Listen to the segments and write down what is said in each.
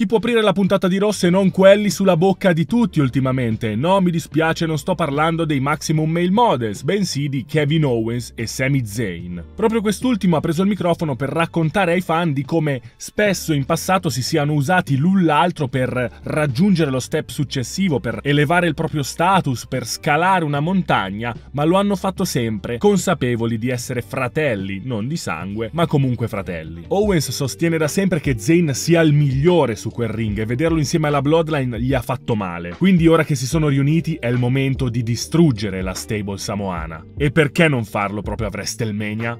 Chi può aprire la puntata di Ross e non quelli sulla bocca di tutti ultimamente? No, mi dispiace, non sto parlando dei Maximum Male Models, bensì di Kevin Owens e Sami Zayn. Proprio quest'ultimo ha preso il microfono per raccontare ai fan di come spesso in passato si siano usati l'un l'altro per raggiungere lo step successivo, per elevare il proprio status, per scalare una montagna, ma lo hanno fatto sempre, consapevoli di essere fratelli, non di sangue, ma comunque fratelli. Owens sostiene da sempre che Zayn sia il migliore su quel ring e vederlo insieme alla Bloodline gli ha fatto male. Quindi ora che si sono riuniti è il momento di distruggere la stable samoana. E perché non farlo proprio a WrestleMania?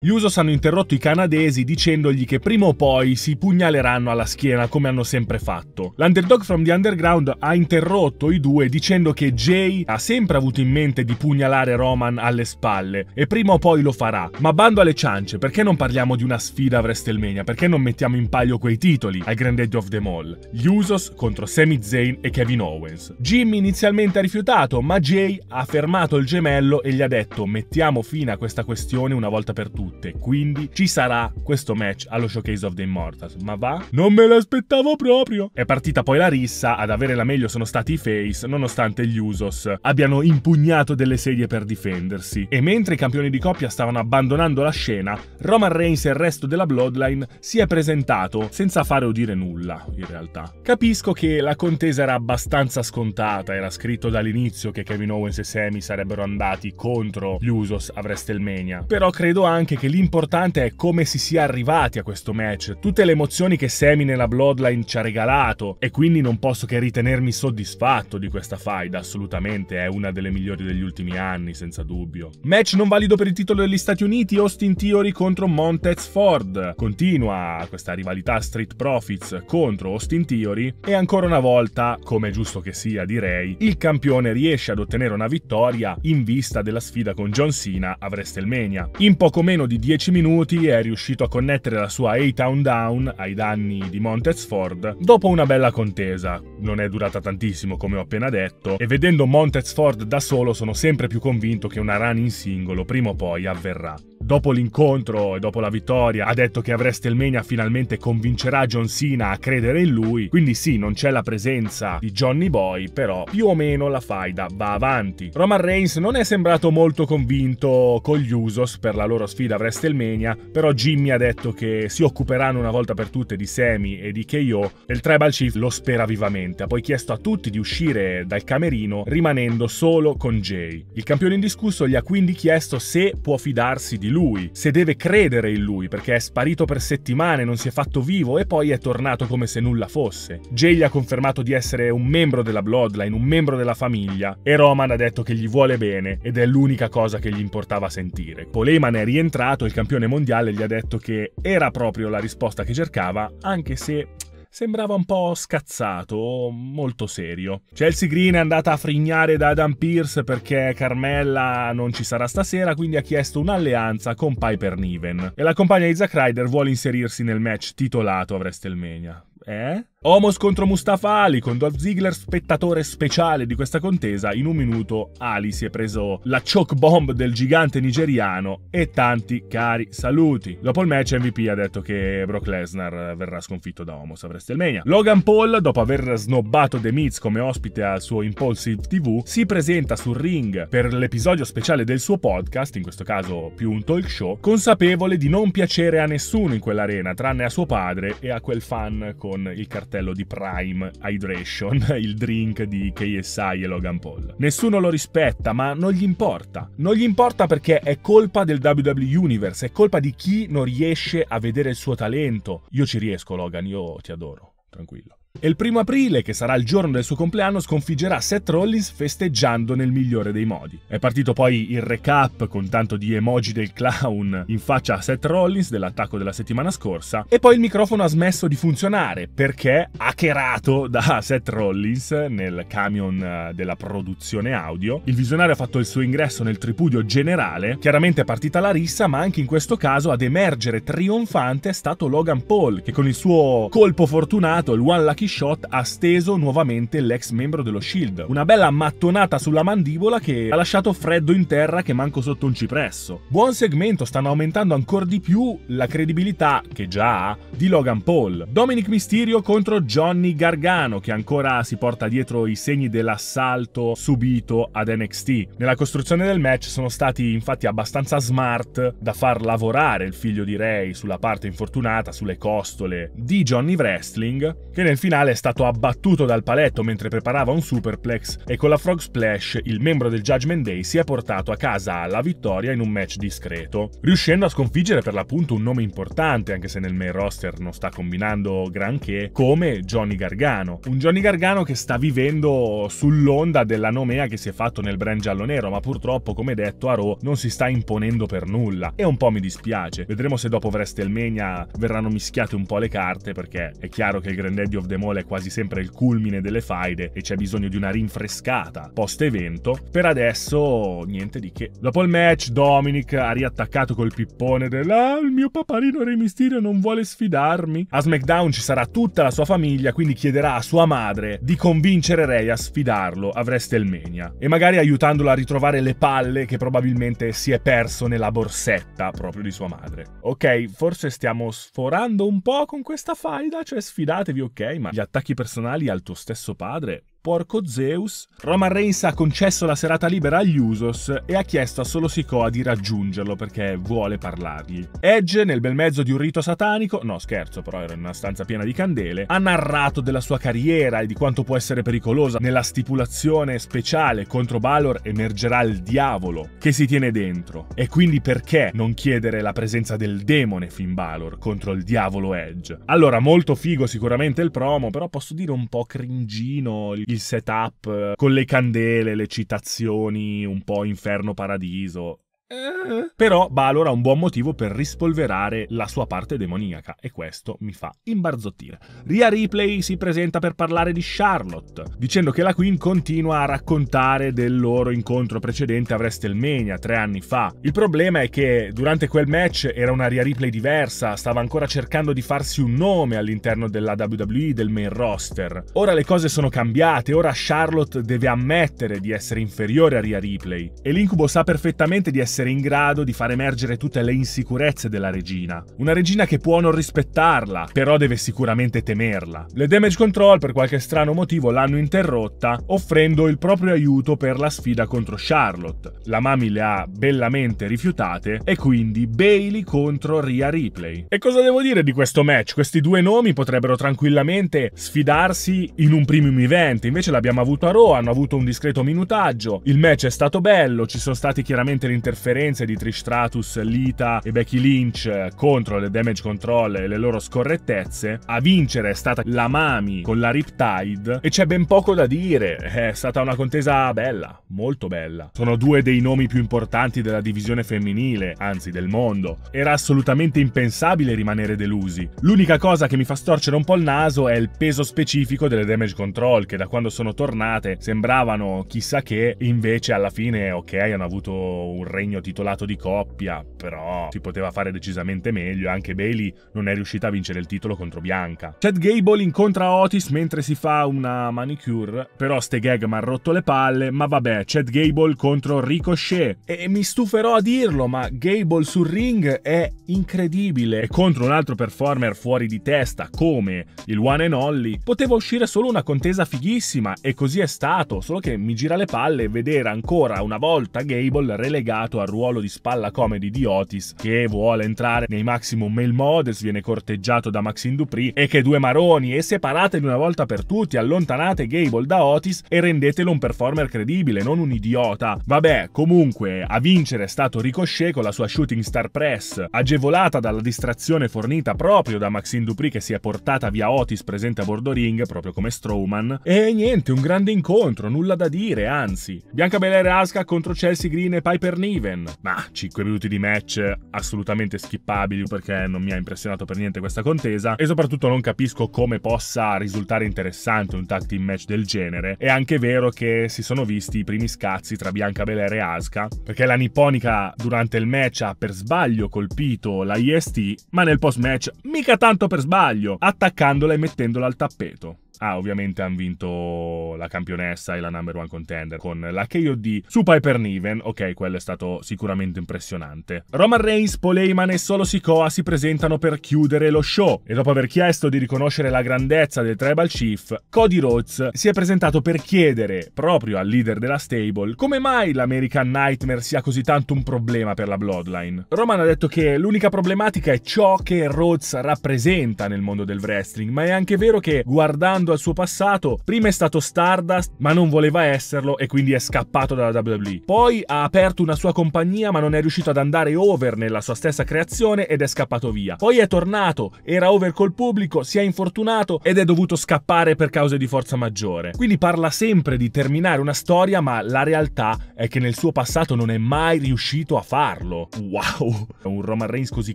Gli Usos hanno interrotto i canadesi dicendogli che prima o poi si pugnaleranno alla schiena come hanno sempre fatto. L'underdog from the underground ha interrotto i due dicendo che Jay ha sempre avuto in mente di pugnalare Roman alle spalle e prima o poi lo farà. Ma bando alle ciance, perché non parliamo di una sfida a WrestleMania? Perché non mettiamo in palio quei titoli al Grand Edge of the Mall? Gli Usos contro Sami Zayn e Kevin Owens. Jimmy inizialmente ha rifiutato, ma Jay ha fermato il gemello e gli ha detto mettiamo fine a questa questione una volta per tutte tutte, quindi ci sarà questo match allo Showcase of the Immortals, ma va? Non me l'aspettavo proprio! È partita poi la rissa, ad avere la meglio sono stati i Face, nonostante gli Usos abbiano impugnato delle sedie per difendersi. E mentre i campioni di coppia stavano abbandonando la scena, Roman Reigns e il resto della Bloodline si è presentato senza fare o dire nulla, in realtà. Capisco che la contesa era abbastanza scontata, era scritto dall'inizio che Kevin Owens e Semi sarebbero andati contro gli Usos a WrestleMania, però credo anche che l'importante è come si sia arrivati a questo match, tutte le emozioni che Semi nella Bloodline ci ha regalato e quindi non posso che ritenermi soddisfatto di questa faida, assolutamente è una delle migliori degli ultimi anni, senza dubbio. Match non valido per il titolo degli Stati Uniti, Austin Theory contro Montez Ford. Continua questa rivalità Street Profits contro Austin Theory e ancora una volta, come è giusto che sia direi, il campione riesce ad ottenere una vittoria in vista della sfida con John Cena a WrestleMania. In poco meno di 10 minuti è riuscito a connettere la sua A-Town Down ai danni di Montezford dopo una bella contesa. Non è durata tantissimo, come ho appena detto, e vedendo Montezford da solo sono sempre più convinto che una run in singolo prima o poi avverrà. Dopo l'incontro e dopo la vittoria ha detto che a WrestleMania finalmente convincerà John Cena a credere in lui, quindi sì, non c'è la presenza di Johnny Boy, però più o meno la faida va avanti. Roman Reigns non è sembrato molto convinto con gli Usos per la loro sfida a WrestleMania, però Jimmy ha detto che si occuperanno una volta per tutte di Sammy e di KO e il Tribal Chief lo spera vivamente. Ha poi chiesto a tutti di uscire dal camerino rimanendo solo con Jay. Il campione indiscusso gli ha quindi chiesto se può fidarsi di di lui, se deve credere in lui perché è sparito per settimane, non si è fatto vivo e poi è tornato come se nulla fosse. Jay gli ha confermato di essere un membro della Bloodline, un membro della famiglia e Roman ha detto che gli vuole bene ed è l'unica cosa che gli importava sentire. Poleman è rientrato, il campione mondiale gli ha detto che era proprio la risposta che cercava, anche se sembrava un po' scazzato, molto serio. Chelsea Green è andata a frignare da Adam Pierce perché Carmella non ci sarà stasera, quindi ha chiesto un'alleanza con Piper Niven. E la compagna di Zack Ryder vuole inserirsi nel match titolato a WrestleMania. Eh? Homos contro Mustafa Ali con Dolph Ziggler spettatore speciale di questa contesa, in un minuto Ali si è preso la choke bomb del gigante nigeriano e tanti cari saluti. Dopo il match MVP ha detto che Brock Lesnar verrà sconfitto da Omos a WrestleMania. Logan Paul, dopo aver snobbato The Miz come ospite al suo Impulsive TV, si presenta sul ring per l'episodio speciale del suo podcast, in questo caso più un talk show, consapevole di non piacere a nessuno in quell'arena, tranne a suo padre e a quel fan con il cartello fratello di Prime Hydration, il drink di KSI e Logan Paul. Nessuno lo rispetta, ma non gli importa. Non gli importa perché è colpa del WWE Universe, è colpa di chi non riesce a vedere il suo talento. Io ci riesco, Logan, io ti adoro, tranquillo. E il primo aprile, che sarà il giorno del suo compleanno, sconfiggerà Seth Rollins festeggiando nel migliore dei modi. È partito poi il recap con tanto di emoji del clown in faccia a Seth Rollins dell'attacco della settimana scorsa e poi il microfono ha smesso di funzionare perché hackerato da Seth Rollins nel camion eh, della produzione audio. Il visionario ha fatto il suo ingresso nel tripudio generale, chiaramente è partita la rissa ma anche in questo caso ad emergere trionfante è stato Logan Paul che con il suo colpo fortunato, il One Lucky shot ha steso nuovamente l'ex membro dello Shield. Una bella mattonata sulla mandibola che ha lasciato freddo in terra che manco sotto un cipresso. Buon segmento, stanno aumentando ancora di più la credibilità, che già ha, di Logan Paul. Dominic Mysterio contro Johnny Gargano, che ancora si porta dietro i segni dell'assalto subito ad NXT. Nella costruzione del match sono stati infatti abbastanza smart da far lavorare il figlio di Ray sulla parte infortunata, sulle costole di Johnny Wrestling, che nel finale verticale è stato abbattuto dal paletto mentre preparava un superplex e con la Frog Splash il membro del Judgment Day si è portato a casa la vittoria in un match discreto, riuscendo a sconfiggere per l'appunto un nome importante, anche se nel main roster non sta combinando granché, come Johnny Gargano. Un Johnny Gargano che sta vivendo sull'onda della nomea che si è fatto nel brand giallo-nero, ma purtroppo, come detto, a Raw non si sta imponendo per nulla. E un po' mi dispiace. Vedremo se dopo WrestleMania verranno mischiate un po' le carte, perché è chiaro che il Grand Daddy of the Tremolo è quasi sempre il culmine delle faide e c'è bisogno di una rinfrescata post evento. Per adesso niente di che. Dopo il match Dominic ha riattaccato col pippone del ah, il mio paparino Re Mysterio non vuole sfidarmi. A SmackDown ci sarà tutta la sua famiglia, quindi chiederà a sua madre di convincere Rey a sfidarlo a WrestleMania e magari aiutandolo a ritrovare le palle che probabilmente si è perso nella borsetta proprio di sua madre. Ok, forse stiamo sforando un po' con questa faida, cioè sfidatevi, ok, ma gli attacchi personali al tuo stesso padre Porco Zeus, Roman Reigns ha concesso la serata libera agli Usos e ha chiesto a Solo Sikoa di raggiungerlo perché vuole parlargli. Edge, nel bel mezzo di un rito satanico, no scherzo però era in una stanza piena di candele, ha narrato della sua carriera e di quanto può essere pericolosa. Nella stipulazione speciale contro Balor emergerà il diavolo che si tiene dentro e quindi perché non chiedere la presenza del demone Finn Balor contro il diavolo Edge? Allora molto figo sicuramente il promo, però posso dire un po' cringino il il setup eh, con le candele, le citazioni, un po' inferno paradiso. Eh. Però Balor ha un buon motivo per rispolverare la sua parte demoniaca e questo mi fa imbarzottire. Ria Ripley si presenta per parlare di Charlotte, dicendo che la Queen continua a raccontare del loro incontro precedente a WrestleMania tre anni fa. Il problema è che durante quel match era una Ria Ripley diversa, stava ancora cercando di farsi un nome all'interno della WWE del main roster. Ora le cose sono cambiate, ora Charlotte deve ammettere di essere inferiore a Ria Ripley e l'incubo sa perfettamente di essere essere in grado di far emergere tutte le insicurezze della regina. Una regina che può non rispettarla, però deve sicuramente temerla. Le Damage Control per qualche strano motivo l'hanno interrotta, offrendo il proprio aiuto per la sfida contro Charlotte. La Mami le ha bellamente rifiutate e quindi Bailey contro Rhea Ripley. E cosa devo dire di questo match? Questi due nomi potrebbero tranquillamente sfidarsi in un premium event, invece l'abbiamo avuto a Raw, hanno avuto un discreto minutaggio, il match è stato bello, ci sono stati chiaramente le interferenze interferenze di Trish Stratus, Lita e Becky Lynch eh, contro le damage control e le loro scorrettezze, a vincere è stata la Mami con la Riptide e c'è ben poco da dire, è stata una contesa bella, molto bella. Sono due dei nomi più importanti della divisione femminile, anzi del mondo. Era assolutamente impensabile rimanere delusi. L'unica cosa che mi fa storcere un po' il naso è il peso specifico delle damage control che da quando sono tornate sembravano chissà che, invece alla fine ok hanno avuto un regno premio titolato di coppia, però si poteva fare decisamente meglio, anche Bailey non è riuscita a vincere il titolo contro Bianca. Chad Gable incontra Otis mentre si fa una manicure, però ste gag mi ha rotto le palle, ma vabbè, Chad Gable contro Ricochet. E mi stuferò a dirlo, ma Gable sul ring è incredibile. E contro un altro performer fuori di testa, come il One and Only, poteva uscire solo una contesa fighissima, e così è stato, solo che mi gira le palle vedere ancora una volta Gable relegato a al ruolo di spalla comedy di Otis che vuole entrare nei Maximum Male Models, viene corteggiato da Maxine Dupri e che due maroni e separateli una volta per tutti, allontanate Gable da Otis e rendetelo un performer credibile, non un idiota. Vabbè, comunque, a vincere è stato Ricochet con la sua shooting star press, agevolata dalla distrazione fornita proprio da Maxine Dupri che si è portata via Otis presente a bordo ring, proprio come Strowman. E niente, un grande incontro, nulla da dire, anzi. Bianca Belair e Asuka contro Chelsea Green e Piper Niven. Ren. Ma 5 minuti di match assolutamente skippabili perché non mi ha impressionato per niente questa contesa e soprattutto non capisco come possa risultare interessante un tag team match del genere. È anche vero che si sono visti i primi scazzi tra Bianca Belair e Asuka perché la nipponica durante il match ha per sbaglio colpito la IST ma nel post match mica tanto per sbaglio attaccandola e mettendola al tappeto. Ah, ovviamente hanno vinto la campionessa e la number one contender con la KOD su Piper Niven. Ok, quello è stato sicuramente impressionante. Roman Reigns, Poleiman e solo Sikoa si presentano per chiudere lo show e dopo aver chiesto di riconoscere la grandezza del Tribal Chief, Cody Rhodes si è presentato per chiedere proprio al leader della stable come mai l'American Nightmare sia così tanto un problema per la Bloodline. Roman ha detto che l'unica problematica è ciò che Rhodes rappresenta nel mondo del wrestling, ma è anche vero che guardando risalendo al suo passato, prima è stato Stardust, ma non voleva esserlo e quindi è scappato dalla WWE. Poi ha aperto una sua compagnia, ma non è riuscito ad andare over nella sua stessa creazione ed è scappato via. Poi è tornato, era over col pubblico, si è infortunato ed è dovuto scappare per cause di forza maggiore. Quindi parla sempre di terminare una storia, ma la realtà è che nel suo passato non è mai riuscito a farlo. Wow! Un Roman Reigns così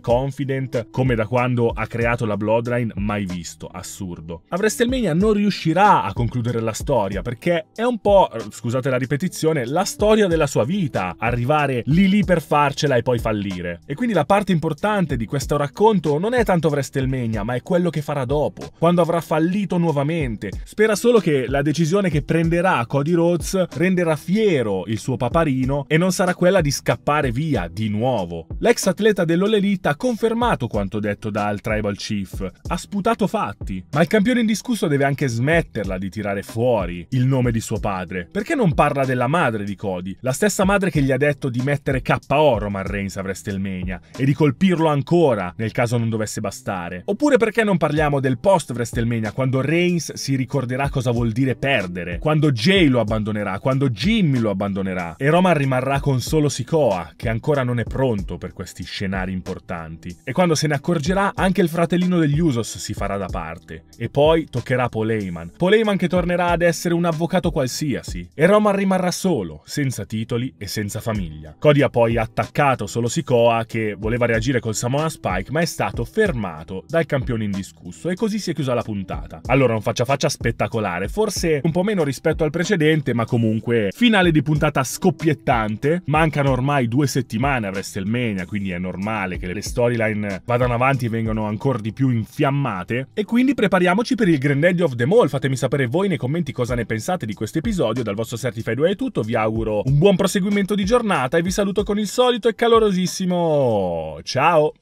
confident come da quando ha creato la Bloodline mai visto, assurdo. A WrestleMania non non riuscirà a concludere la storia, perché è un po', scusate la ripetizione, la storia della sua vita, arrivare lì lì per farcela e poi fallire. E quindi la parte importante di questo racconto non è tanto Vrestelmegna, ma è quello che farà dopo, quando avrà fallito nuovamente. Spera solo che la decisione che prenderà Cody Rhodes renderà fiero il suo paparino e non sarà quella di scappare via di nuovo. L'ex atleta dell'All ha confermato quanto detto dal Tribal Chief, ha sputato fatti, ma il campione indiscusso deve anche anche smetterla di tirare fuori il nome di suo padre. Perché non parla della madre di Cody? La stessa madre che gli ha detto di mettere KO Roman Reigns a WrestleMania e di colpirlo ancora nel caso non dovesse bastare. Oppure perché non parliamo del post WrestleMania quando Reigns si ricorderà cosa vuol dire perdere, quando Jay lo abbandonerà, quando Jimmy lo abbandonerà e Roman rimarrà con solo Sikoa che ancora non è pronto per questi scenari importanti. E quando se ne accorgerà anche il fratellino degli Usos si farà da parte e poi toccherà poi Paul Heyman. che tornerà ad essere un avvocato qualsiasi e Roman rimarrà solo, senza titoli e senza famiglia. Cody ha poi attaccato solo Sikoa che voleva reagire col Samoa Spike ma è stato fermato dal campione indiscusso e così si è chiusa la puntata. Allora un faccia a faccia spettacolare, forse un po' meno rispetto al precedente ma comunque finale di puntata scoppiettante. Mancano ormai due settimane a WrestleMania quindi è normale che le storyline vadano avanti e vengano ancora di più infiammate e quindi prepariamoci per il Grand Grenadier of them all, fatemi sapere voi nei commenti cosa ne pensate di questo episodio, dal vostro Certified Way è tutto, vi auguro un buon proseguimento di giornata e vi saluto con il solito e calorosissimo ciao!